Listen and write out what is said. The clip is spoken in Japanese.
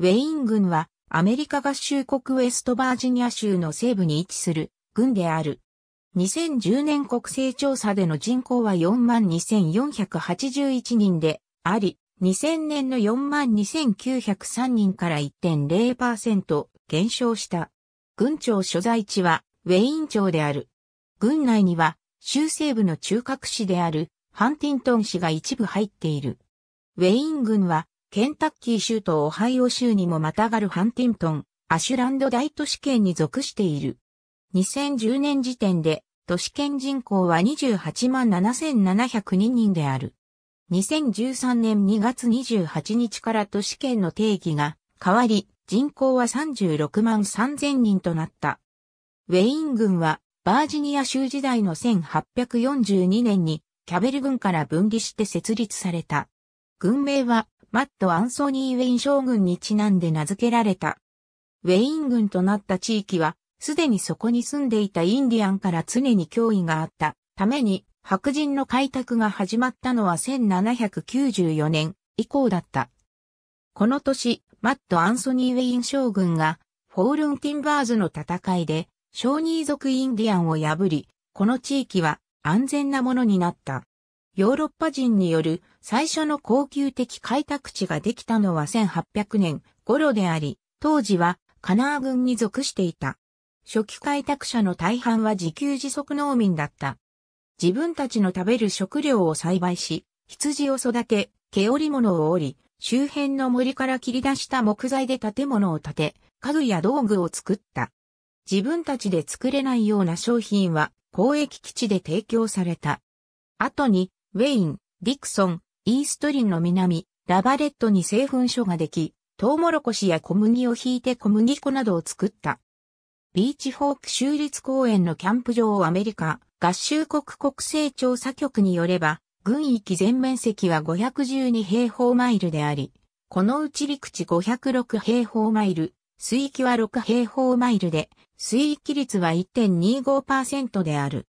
ウェイン軍はアメリカ合衆国ウェストバージニア州の西部に位置する軍である。2010年国勢調査での人口は42,481人であり、2000年の42,903人から1.0%減少した。軍庁所在地はウェイン町である。軍内には州西部の中核市であるハンティントン市が一部入っている。ウェイン軍はケンタッキー州とオハイオ州にもまたがるハンティントン、アシュランド大都市圏に属している。2010年時点で、都市圏人口は28万7702人である。2013年2月28日から都市圏の定義が変わり、人口は36万3000人となった。ウェイン軍は、バージニア州時代の1842年に、キャベル軍から分離して設立された。軍名は、マット・アンソニー・ウェイン将軍にちなんで名付けられた。ウェイン軍となった地域は、すでにそこに住んでいたインディアンから常に脅威があったために、白人の開拓が始まったのは1794年以降だった。この年、マット・アンソニー・ウェイン将軍が、フォールン・ティンバーズの戦いで、小人族インディアンを破り、この地域は安全なものになった。ヨーロッパ人による最初の高級的開拓地ができたのは1800年頃であり、当時はカナー軍に属していた。初期開拓者の大半は自給自足農民だった。自分たちの食べる食料を栽培し、羊を育て、毛織物を織り、周辺の森から切り出した木材で建物を建て、家具や道具を作った。自分たちで作れないような商品は公益基地で提供された。後にウェイン、ディクソン、イーストリンの南、ラバレットに製粉所ができ、トウモロコシや小麦を引いて小麦粉などを作った。ビーチフォーク州立公園のキャンプ場をアメリカ合衆国国勢調査局によれば、軍域全面積は512平方マイルであり、このうち陸地506平方マイル、水域は6平方マイルで、水域率は1.25%である。